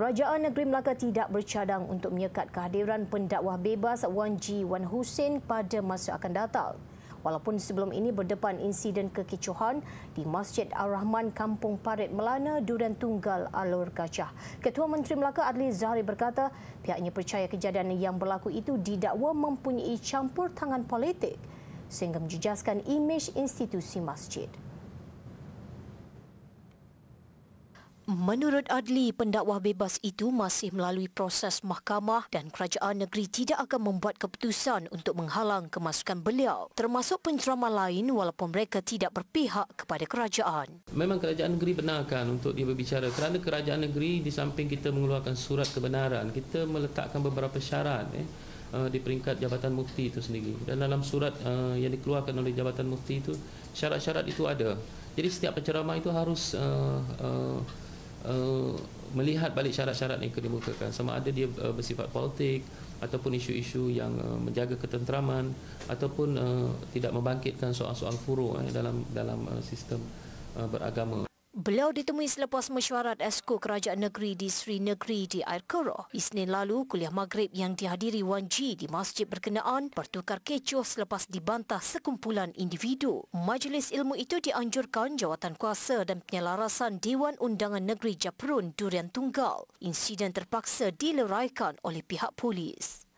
Kerajaan Negeri Melaka tidak bercadang untuk menyekat kehadiran pendakwah bebas Wan Ji Wan Hussein pada masa akan datang. Walaupun sebelum ini berdepan insiden kekecohan di Masjid Ar-Rahman Kampung Parit Melana Duran Tunggal Alor Gajah. Ketua Menteri Melaka Adli Zahari berkata pihaknya percaya kejadian yang berlaku itu didakwa mempunyai campur tangan politik sehingga menjejaskan imej institusi masjid. Menurut Adli, pendakwah bebas itu masih melalui proses mahkamah dan kerajaan negeri tidak akan membuat keputusan untuk menghalang kemasukan beliau, termasuk penceramah lain walaupun mereka tidak berpihak kepada kerajaan. Memang kerajaan negeri benarkan untuk dia berbicara kerana kerajaan negeri di samping kita mengeluarkan surat kebenaran, kita meletakkan beberapa syarat eh, eh di peringkat Jabatan mukti itu sendiri. Dan dalam surat eh, yang dikeluarkan oleh Jabatan mukti itu, syarat-syarat itu ada. Jadi setiap penceramah itu harus... Eh, eh, Uh, melihat balik syarat-syarat yang dikemukakan sama ada dia uh, bersifat politik ataupun isu-isu yang uh, menjaga ketenteraman ataupun uh, tidak membangkitkan soal-soal furu eh, dalam dalam uh, sistem uh, beragama Beliau ditemui selepas mesyuarat Esko Kerajaan Negeri di Sri Negeri di Air Keroh. Isnin lalu, kuliah maghrib yang dihadiri Wan Ji di masjid berkenaan bertukar kecoh selepas dibantah sekumpulan individu. Majlis ilmu itu dianjurkan jawatan kuasa dan penyelarasan Dewan Undangan Negeri Japrun Durian Tunggal. Insiden terpaksa dileraikan oleh pihak polis.